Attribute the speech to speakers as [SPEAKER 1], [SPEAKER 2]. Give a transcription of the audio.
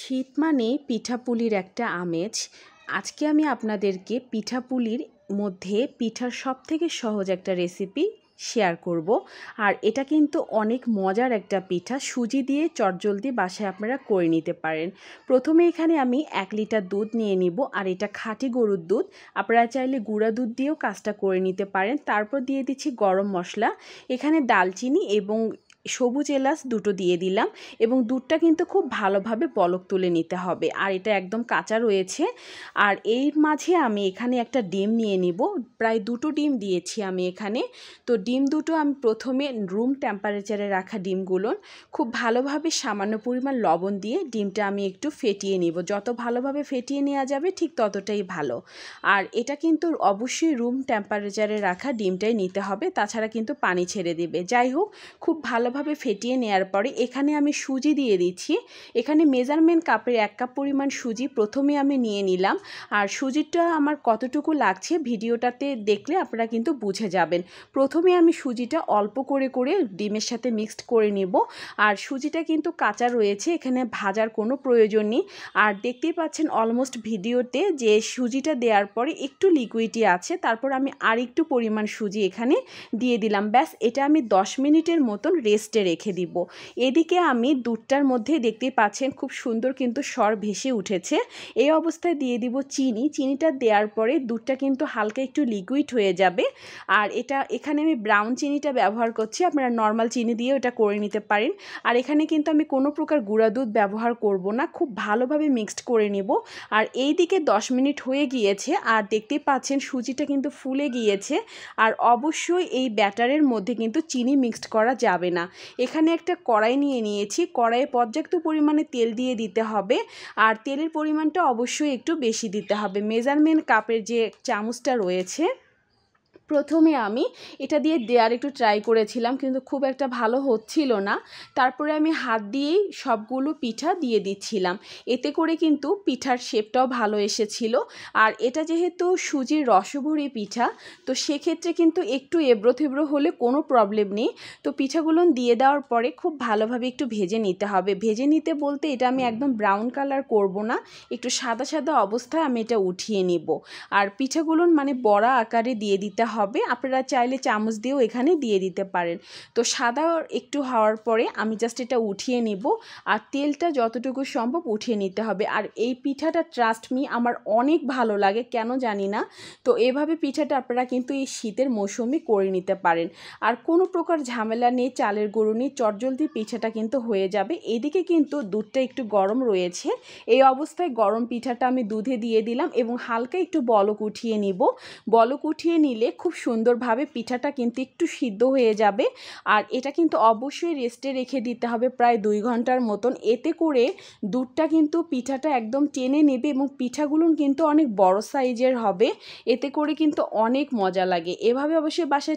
[SPEAKER 1] শীত মানে পিঠাপুলির একটা আমেজ আজকে আমি আপনাদেরকে পিঠাপুলির মধ্যে পিঠার সব থেকে সহজ একটা রেসিপি শেয়ার করব আর এটা কিন্তু অনেক মজার একটা পিঠা সুজি দিয়ে চটজলদি বাসায় আপনারা করে নিতে পারেন প্রথমে এখানে আমি এক লিটার দুধ নিয়ে নিব আর এটা খাঁটি গরুর দুধ আপনারা চাইলে গুঁড়া দুধ দিয়েও কাজটা করে নিতে পারেন তারপর দিয়ে দিচ্ছি গরম মশলা এখানে দালচিনি এবং সবুজ এলাচ দুটো দিয়ে দিলাম এবং দুধটা কিন্তু খুব ভালোভাবে বলক তুলে নিতে হবে আর এটা একদম কাঁচা রয়েছে আর এই মাঝে আমি এখানে একটা ডিম নিয়ে নিব প্রায় দুটো ডিম দিয়েছি আমি এখানে তো ডিম দুটো আমি প্রথমে রুম টেম্পারেচারে রাখা ডিমগুলো খুব ভালোভাবে সামান্য পরিমাণ লবণ দিয়ে ডিমটা আমি একটু ফেটিয়ে নিব যত ভালোভাবে ফেটিয়ে নেওয়া যাবে ঠিক ততটাই ভালো আর এটা কিন্তু অবশ্যই রুম টেম্পারেচারে রাখা ডিমটাই নিতে হবে তাছাড়া কিন্তু পানি ছেড়ে দেবে যাই হোক খুব ভালো ভালোভাবে ফেটিয়ে নেয়ার পরে এখানে আমি সুজি দিয়ে দিচ্ছি এখানে মেজারমেন্ট কাপের এক কাপ পরিমাণ সুজি প্রথমে আমি নিয়ে নিলাম আর সুজিটা আমার কতটুকু লাগছে ভিডিওটাতে দেখলে আপনারা কিন্তু বুঝে যাবেন প্রথমে আমি সুজিটা অল্প করে করে ডিমের সাথে মিক্সড করে নিব আর সুজিটা কিন্তু কাঁচা রয়েছে এখানে ভাজার কোনো প্রয়োজন নেই আর দেখতেই পাচ্ছেন অলমোস্ট ভিডিওতে যে সুজিটা দেওয়ার পরে একটু লিকুইডই আছে তারপর আমি আর একটু পরিমাণ সুজি এখানে দিয়ে দিলাম ব্যাস এটা আমি দশ মিনিটের মতন রেস্ট রেস্টে রেখে দিব এদিকে আমি দুধটার মধ্যে দেখতে পাচ্ছেন খুব সুন্দর কিন্তু স্বর ভেসে উঠেছে এই অবস্থায় দিয়ে দিব চিনি চিনিটা দেওয়ার পরে দুধটা কিন্তু হালকা একটু লিকুইড হয়ে যাবে আর এটা এখানে আমি ব্রাউন চিনিটা ব্যবহার করছি আপনারা নর্মাল চিনি দিয়ে এটা করে নিতে পারেন আর এখানে কিন্তু আমি কোনো প্রকার গুঁড়া দুধ ব্যবহার করব না খুব ভালোভাবে মিক্সড করে নিব আর এই দিকে দশ মিনিট হয়ে গিয়েছে আর দেখতে পাচ্ছেন সুজিটা কিন্তু ফুলে গিয়েছে আর অবশ্যই এই ব্যাটারের মধ্যে কিন্তু চিনি মিক্সড করা যাবে না এখানে একটা কড়াই নিয়ে নিয়েছি কড়াইয়ে পর্যাপ্ত পরিমাণে তেল দিয়ে দিতে হবে আর তেলের পরিমাণটা অবশ্যই একটু বেশি দিতে হবে মেজারমেন্ট কাপের যে চামচটা রয়েছে প্রথমে আমি এটা দিয়ে দেয়ার একটু ট্রাই করেছিলাম কিন্তু খুব একটা ভালো হচ্ছিল না তারপরে আমি হাত দিয়েই সবগুলো পিঠা দিয়ে দিচ্ছিলাম এতে করে কিন্তু পিঠার শেপটাও ভালো এসেছিল আর এটা যেহেতু সুজির রসভরি পিঠা তো সেক্ষেত্রে কিন্তু একটু এবড়ো থেব্রো হলে কোনো প্রবলেম নেই তো পিঠাগুলো দিয়ে দেওয়ার পরে খুব ভালোভাবে একটু ভেজে নিতে হবে ভেজে নিতে বলতে এটা আমি একদম ব্রাউন কালার করব না একটু সাদা সাদা অবস্থায় আমি এটা উঠিয়ে নিব আর পিঠাগুলো মানে বড়া আকারে দিয়ে দিতে হবে আপনারা চাইলে চামচ দিয়েও এখানে দিয়ে দিতে পারেন তো সাদা একটু হওয়ার পরে আমি জাস্ট এটা উঠিয়ে নেব আর তেলটা যতটুকু সম্ভব উঠিয়ে নিতে হবে আর এই পিঠাটা ট্রাস্ট মি আমার অনেক ভালো লাগে কেন জানি না তো এভাবে পিঠাটা আপনারা কিন্তু এই শীতের মৌসুমে করে নিতে পারেন আর কোনো প্রকার ঝামেলা নেই চালের গরু নেই চটজলদি পিঠাটা কিন্তু হয়ে যাবে এদিকে কিন্তু দুধটা একটু গরম রয়েছে এই অবস্থায় গরম পিঠাটা আমি দুধে দিয়ে দিলাম এবং হালকা একটু বলক উঠিয়ে নিব বলক উঠিয়ে নিলে খুব সুন্দরভাবে পিঠাটা কিন্তু একটু সিদ্ধ হয়ে যাবে আর এটা কিন্তু অবশ্যই রেস্টে রেখে দিতে হবে প্রায় দুই ঘন্টার মতন এতে করে দুধটা কিন্তু পিঠাটা একদম টেনে নেবে এবং পিঠাগুলো কিন্তু অনেক বড় সাইজের হবে এতে করে কিন্তু অনেক মজা লাগে এভাবে অবশ্যই বাসায়